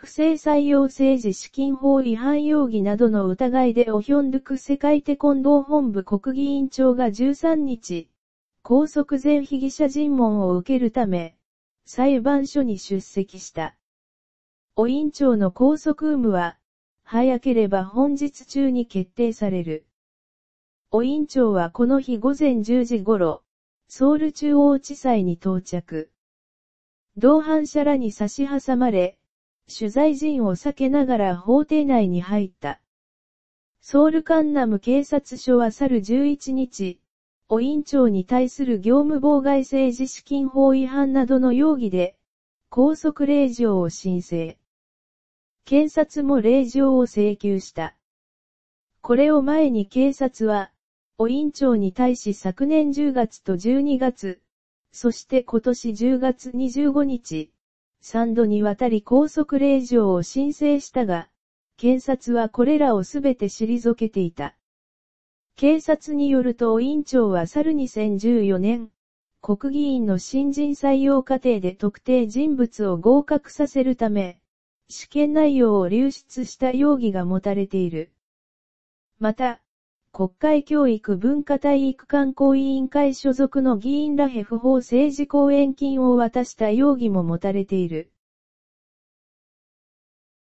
不正採用政治資金法違反容疑などの疑いでオヒョンドゥク世界テコンドー本部国議員長が13日、拘束前被疑者尋問を受けるため、裁判所に出席した。お委員長の拘束有無は、早ければ本日中に決定される。お委員長はこの日午前10時頃、ソウル中央地裁に到着。同伴者らに差し挟まれ、取材陣を避けながら法廷内に入った。ソウルカンナム警察署は去る11日、お院長に対する業務妨害政治資金法違反などの容疑で、拘束令状を申請。検察も令状を請求した。これを前に警察は、お院長に対し昨年10月と12月、そして今年10月25日、3度にわたり拘束令状を申請したが、検察はこれらをすべて退けていた。警察によると委員長は去る2014年、国議員の新人採用過程で特定人物を合格させるため、試験内容を流出した容疑が持たれている。また、国会教育文化体育観光委員会所属の議員らへ不法政治講演金を渡した容疑も持たれている。